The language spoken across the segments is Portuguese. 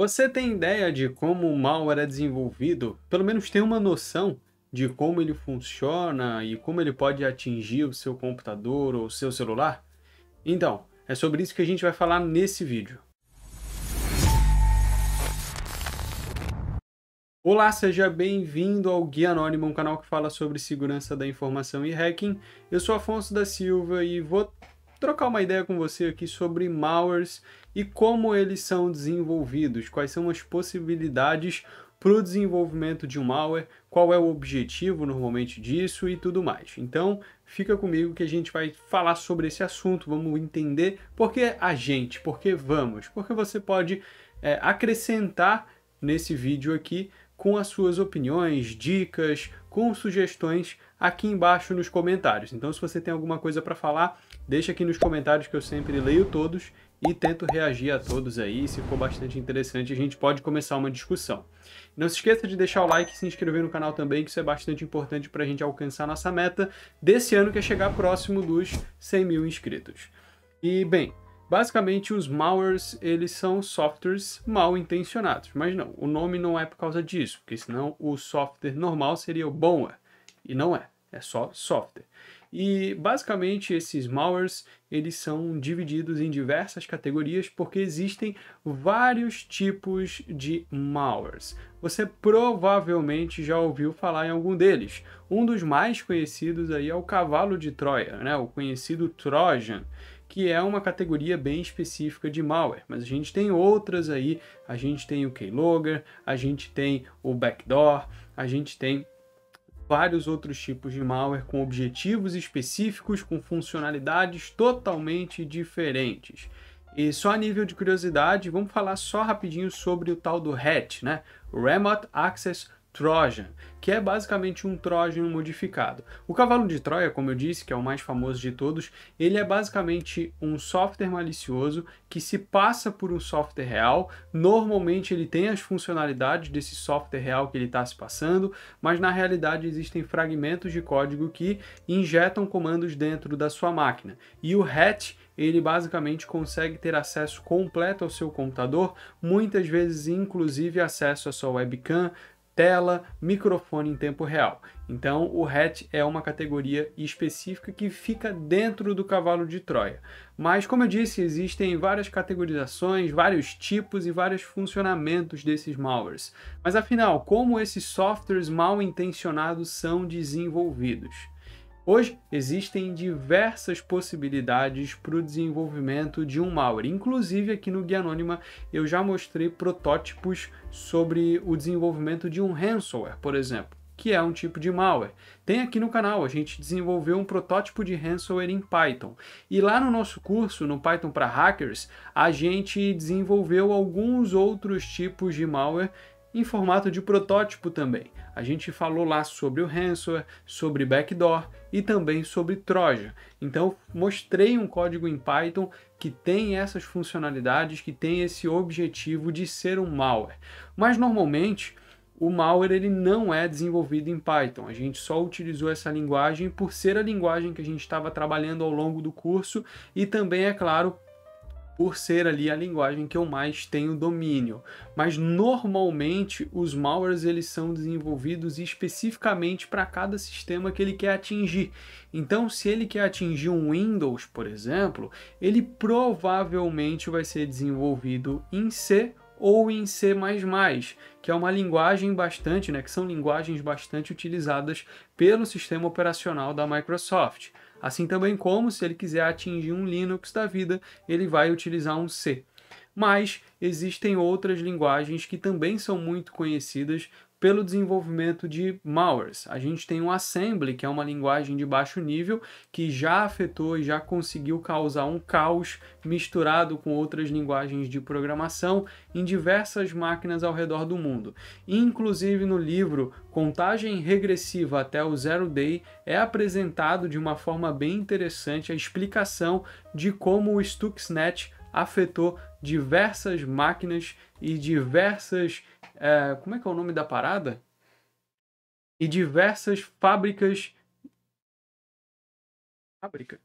Você tem ideia de como o mal era desenvolvido? Pelo menos tem uma noção de como ele funciona e como ele pode atingir o seu computador ou o seu celular? Então, é sobre isso que a gente vai falar nesse vídeo. Olá, seja bem-vindo ao Guia Anônimo, um canal que fala sobre segurança da informação e hacking. Eu sou Afonso da Silva e vou trocar uma ideia com você aqui sobre malwares e como eles são desenvolvidos, quais são as possibilidades para o desenvolvimento de um malware, qual é o objetivo normalmente disso e tudo mais. Então, fica comigo que a gente vai falar sobre esse assunto, vamos entender por que a gente, por que vamos, porque você pode é, acrescentar nesse vídeo aqui com as suas opiniões, dicas, com sugestões aqui embaixo nos comentários. Então, se você tem alguma coisa para falar, deixa aqui nos comentários que eu sempre leio todos e tento reagir a todos aí. Se for bastante interessante, a gente pode começar uma discussão. Não se esqueça de deixar o like e se inscrever no canal também, que isso é bastante importante para a gente alcançar nossa meta desse ano, que é chegar próximo dos 100 mil inscritos. E, bem, Basicamente, os malwares, eles são softwares mal intencionados. Mas não, o nome não é por causa disso, porque senão o software normal seria o bonware. E não é, é só software. E basicamente esses malwares, eles são divididos em diversas categorias porque existem vários tipos de malwares. Você provavelmente já ouviu falar em algum deles. Um dos mais conhecidos aí é o cavalo de Troia, né? O conhecido Trojan que é uma categoria bem específica de malware, mas a gente tem outras aí, a gente tem o Keylogger, a gente tem o Backdoor, a gente tem vários outros tipos de malware com objetivos específicos, com funcionalidades totalmente diferentes. E só a nível de curiosidade, vamos falar só rapidinho sobre o tal do RAT, né? Remote Access Trojan, que é basicamente um Trojan modificado. O cavalo de Troia, como eu disse, que é o mais famoso de todos, ele é basicamente um software malicioso que se passa por um software real. Normalmente ele tem as funcionalidades desse software real que ele está se passando, mas na realidade existem fragmentos de código que injetam comandos dentro da sua máquina. E o hatch ele basicamente consegue ter acesso completo ao seu computador, muitas vezes inclusive acesso à sua webcam, tela, microfone em tempo real. Então, o hatch é uma categoria específica que fica dentro do cavalo de Troia. Mas, como eu disse, existem várias categorizações, vários tipos e vários funcionamentos desses malwares. Mas, afinal, como esses softwares mal intencionados são desenvolvidos? Hoje existem diversas possibilidades para o desenvolvimento de um malware. Inclusive aqui no Guia Anônima eu já mostrei protótipos sobre o desenvolvimento de um ransomware, por exemplo, que é um tipo de malware. Tem aqui no canal, a gente desenvolveu um protótipo de ransomware em Python. E lá no nosso curso, no Python para Hackers, a gente desenvolveu alguns outros tipos de malware em formato de protótipo também. A gente falou lá sobre o ransomware, sobre backdoor e também sobre Troja. Então, mostrei um código em Python que tem essas funcionalidades, que tem esse objetivo de ser um malware. Mas normalmente, o malware ele não é desenvolvido em Python. A gente só utilizou essa linguagem por ser a linguagem que a gente estava trabalhando ao longo do curso e também, é claro, por ser ali a linguagem que eu mais tenho domínio. Mas normalmente os malwares eles são desenvolvidos especificamente para cada sistema que ele quer atingir. Então, se ele quer atingir um Windows, por exemplo, ele provavelmente vai ser desenvolvido em C ou em C++, que é uma linguagem bastante, né, que são linguagens bastante utilizadas pelo sistema operacional da Microsoft. Assim também como, se ele quiser atingir um Linux da vida, ele vai utilizar um C. Mas existem outras linguagens que também são muito conhecidas pelo desenvolvimento de malwares. A gente tem o Assembly, que é uma linguagem de baixo nível, que já afetou e já conseguiu causar um caos misturado com outras linguagens de programação em diversas máquinas ao redor do mundo. Inclusive no livro Contagem Regressiva até o Zero Day é apresentado de uma forma bem interessante a explicação de como o Stuxnet afetou diversas máquinas e diversas é, como é que é o nome da parada? E diversas fábricas. Fábrica?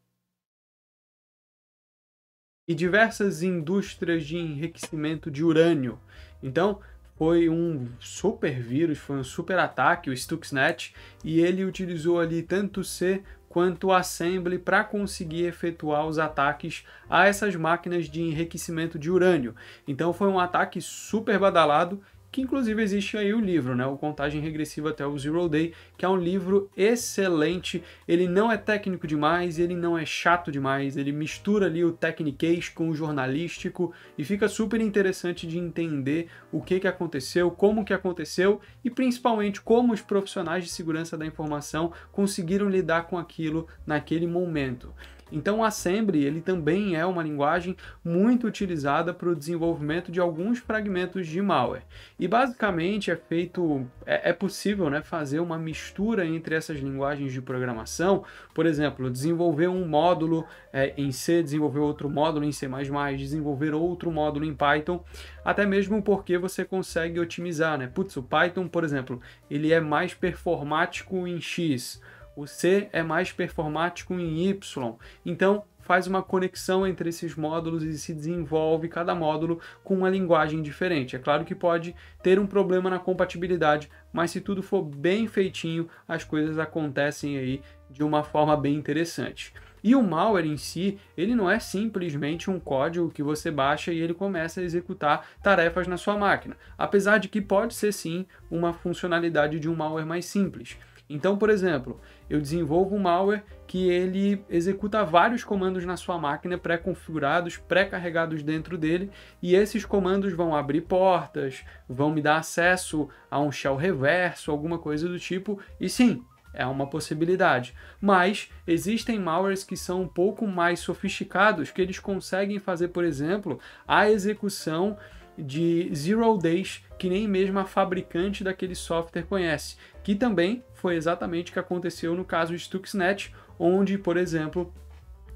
E diversas indústrias de enriquecimento de urânio. Então, foi um super vírus, foi um super ataque, o Stuxnet, e ele utilizou ali tanto C quanto Assembly para conseguir efetuar os ataques a essas máquinas de enriquecimento de urânio. Então foi um ataque super badalado que inclusive existe aí o livro, né, o Contagem Regressiva até o Zero Day, que é um livro excelente, ele não é técnico demais, ele não é chato demais, ele mistura ali o techniquez com o jornalístico e fica super interessante de entender o que, que aconteceu, como que aconteceu e principalmente como os profissionais de segurança da informação conseguiram lidar com aquilo naquele momento. Então, o Assembly ele também é uma linguagem muito utilizada para o desenvolvimento de alguns fragmentos de malware. E basicamente é feito, é, é possível né, fazer uma mistura entre essas linguagens de programação, por exemplo, desenvolver um módulo é, em C, desenvolver outro módulo em C++, desenvolver outro módulo em Python, até mesmo porque você consegue otimizar, né? Putz, o Python, por exemplo, ele é mais performático em X, o C é mais performático em Y. Então, faz uma conexão entre esses módulos e se desenvolve cada módulo com uma linguagem diferente. É claro que pode ter um problema na compatibilidade, mas se tudo for bem feitinho, as coisas acontecem aí de uma forma bem interessante. E o malware em si, ele não é simplesmente um código que você baixa e ele começa a executar tarefas na sua máquina, apesar de que pode ser sim uma funcionalidade de um malware mais simples. Então, por exemplo, eu desenvolvo um malware que ele executa vários comandos na sua máquina pré-configurados, pré-carregados dentro dele, e esses comandos vão abrir portas, vão me dar acesso a um shell reverso, alguma coisa do tipo, e sim, é uma possibilidade. Mas existem malwares que são um pouco mais sofisticados, que eles conseguem fazer, por exemplo, a execução de Zero Days que nem mesmo a fabricante daquele software conhece, que também foi exatamente o que aconteceu no caso Stuxnet, onde, por exemplo,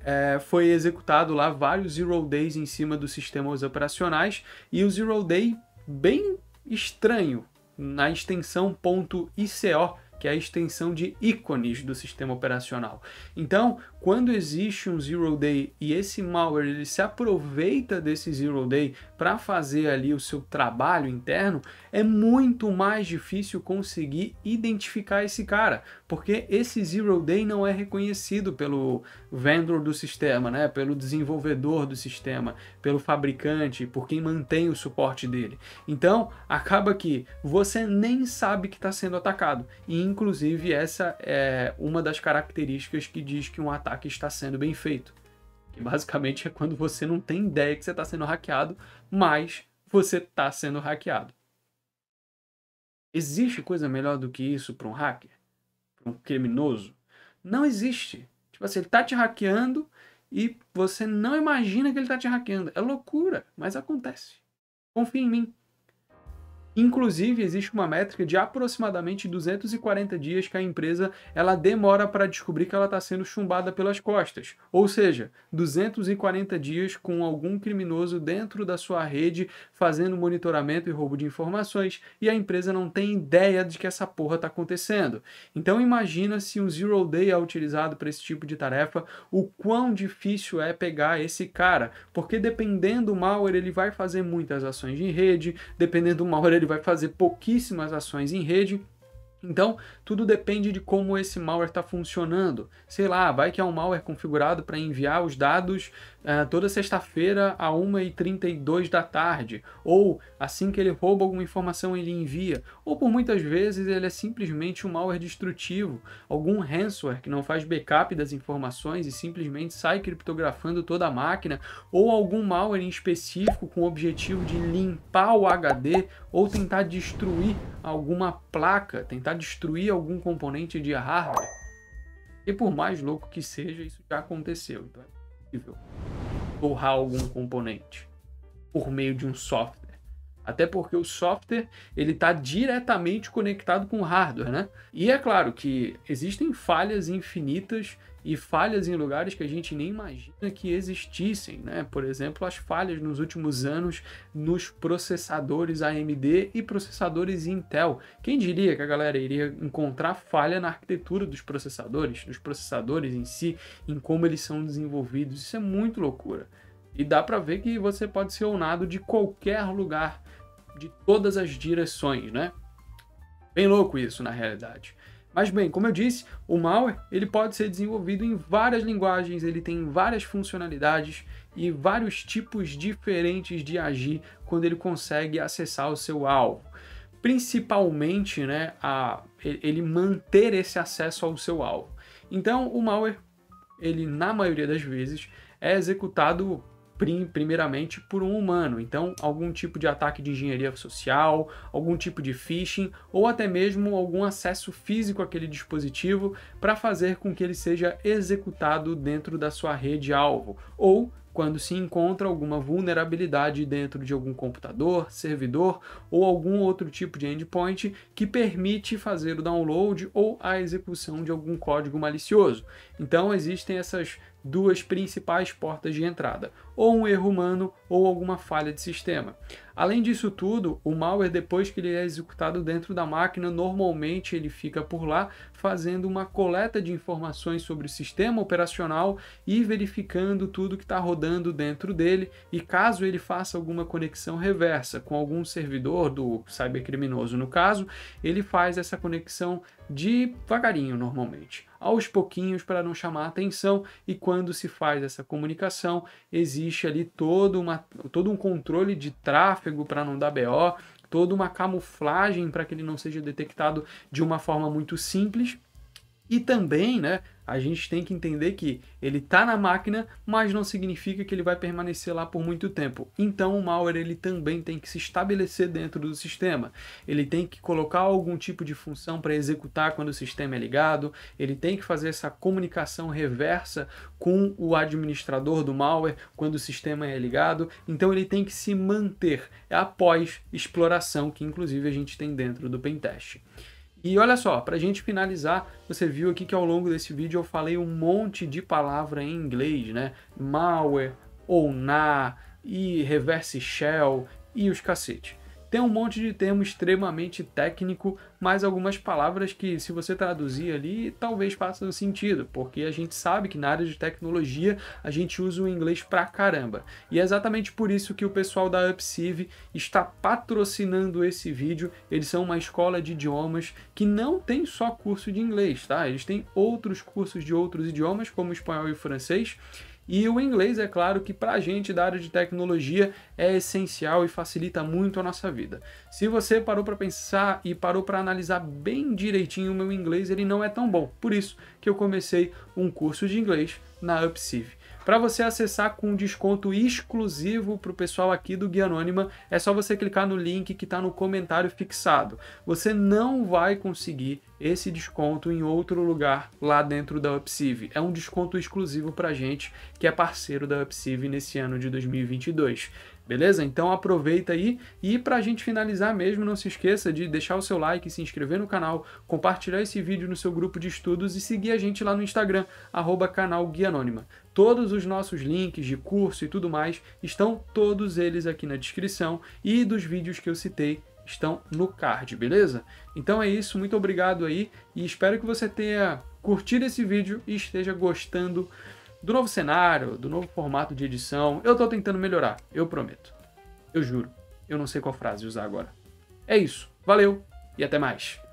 é, foi executado lá vários Zero Days em cima dos sistemas operacionais e o Zero Day bem estranho na extensão .ico, que é a extensão de ícones do sistema operacional. Então, quando existe um zero day e esse malware ele se aproveita desse zero day para fazer ali o seu trabalho interno, é muito mais difícil conseguir identificar esse cara, porque esse zero day não é reconhecido pelo vendor do sistema, né, pelo desenvolvedor do sistema, pelo fabricante, por quem mantém o suporte dele. Então, acaba que você nem sabe que está sendo atacado. E inclusive essa é uma das características que diz que um ataque ataque está sendo bem feito. Que basicamente é quando você não tem ideia que você está sendo hackeado, mas você está sendo hackeado. Existe coisa melhor do que isso para um hacker? Para um criminoso? Não existe. Tipo assim, ele está te hackeando e você não imagina que ele está te hackeando. É loucura, mas acontece. Confia em mim. Inclusive, existe uma métrica de aproximadamente 240 dias que a empresa ela demora para descobrir que ela está sendo chumbada pelas costas. Ou seja, 240 dias com algum criminoso dentro da sua rede fazendo monitoramento e roubo de informações e a empresa não tem ideia de que essa porra está acontecendo. Então imagina se um Zero Day é utilizado para esse tipo de tarefa, o quão difícil é pegar esse cara, porque dependendo do malware ele vai fazer muitas ações em rede, dependendo do malware ele vai fazer pouquíssimas ações em rede então, tudo depende de como esse malware está funcionando. Sei lá, vai que é um malware configurado para enviar os dados uh, toda sexta-feira a 1h32 da tarde, ou assim que ele rouba alguma informação ele envia, ou por muitas vezes ele é simplesmente um malware destrutivo, algum ransomware que não faz backup das informações e simplesmente sai criptografando toda a máquina, ou algum malware em específico com o objetivo de limpar o HD ou tentar destruir alguma placa, tentar tentar destruir algum componente de hardware. E por mais louco que seja, isso já aconteceu. Então é possível torrar algum componente por meio de um software. Até porque o software ele está diretamente conectado com o hardware, né? E é claro que existem falhas infinitas e falhas em lugares que a gente nem imagina que existissem, né? Por exemplo, as falhas nos últimos anos nos processadores AMD e processadores Intel. Quem diria que a galera iria encontrar falha na arquitetura dos processadores, nos processadores em si, em como eles são desenvolvidos? Isso é muito loucura. E dá para ver que você pode ser onado de qualquer lugar, de todas as direções, né? Bem louco isso na realidade. Mas bem, como eu disse, o malware ele pode ser desenvolvido em várias linguagens, ele tem várias funcionalidades e vários tipos diferentes de agir quando ele consegue acessar o seu alvo. Principalmente, né, a, ele manter esse acesso ao seu alvo. Então, o malware, ele na maioria das vezes é executado prim, primeiramente por um humano. Então, algum tipo de ataque de engenharia social, algum tipo de phishing ou até mesmo algum acesso físico àquele dispositivo para fazer com que ele seja executado dentro da sua rede alvo ou quando se encontra alguma vulnerabilidade dentro de algum computador, servidor ou algum outro tipo de endpoint que permite fazer o download ou a execução de algum código malicioso. Então existem essas duas principais portas de entrada, ou um erro humano ou alguma falha de sistema. Além disso tudo, o malware depois que ele é executado dentro da máquina, normalmente ele fica por lá fazendo uma coleta de informações sobre o sistema operacional e verificando tudo que está rodando dentro dele e caso ele faça alguma conexão reversa com algum servidor do cybercriminoso no caso, ele faz essa conexão devagarinho normalmente aos pouquinhos para não chamar atenção e quando se faz essa comunicação, existe ali todo, uma, todo um controle de tráfego para não dar BO, toda uma camuflagem para que ele não seja detectado de uma forma muito simples e também, né, a gente tem que entender que ele está na máquina, mas não significa que ele vai permanecer lá por muito tempo. Então o malware ele também tem que se estabelecer dentro do sistema. Ele tem que colocar algum tipo de função para executar quando o sistema é ligado, ele tem que fazer essa comunicação reversa com o administrador do malware quando o sistema é ligado. Então ele tem que se manter após exploração que inclusive a gente tem dentro do pentest. E olha só, para a gente finalizar, você viu aqui que ao longo desse vídeo eu falei um monte de palavra em inglês, né? Malware, na, e Reverse Shell e os cacete. Tem um monte de termo extremamente técnico, mas algumas palavras que, se você traduzir ali, talvez façam sentido, porque a gente sabe que na área de tecnologia a gente usa o inglês pra caramba. E é exatamente por isso que o pessoal da Upsive está patrocinando esse vídeo. Eles são uma escola de idiomas que não tem só curso de inglês, tá? Eles têm outros cursos de outros idiomas, como espanhol e francês e o inglês, é claro, que para a gente da área de tecnologia é essencial e facilita muito a nossa vida. Se você parou para pensar e parou para analisar bem direitinho o meu inglês, ele não é tão bom. Por isso que eu comecei um curso de inglês na Upsiv. Para você acessar com um desconto exclusivo para o pessoal aqui do Guia Anônima, é só você clicar no link que está no comentário fixado. Você não vai conseguir esse desconto em outro lugar lá dentro da Upsiv. É um desconto exclusivo para gente que é parceiro da Upsiv nesse ano de 2022. Beleza? Então aproveita aí e para a gente finalizar mesmo, não se esqueça de deixar o seu like, se inscrever no canal, compartilhar esse vídeo no seu grupo de estudos e seguir a gente lá no Instagram, arroba canal Guia Anônima. Todos os nossos links de curso e tudo mais estão todos eles aqui na descrição e dos vídeos que eu citei estão no card, beleza? Então é isso, muito obrigado aí e espero que você tenha curtido esse vídeo e esteja gostando do novo cenário, do novo formato de edição. Eu tô tentando melhorar, eu prometo. Eu juro. Eu não sei qual frase usar agora. É isso. Valeu e até mais.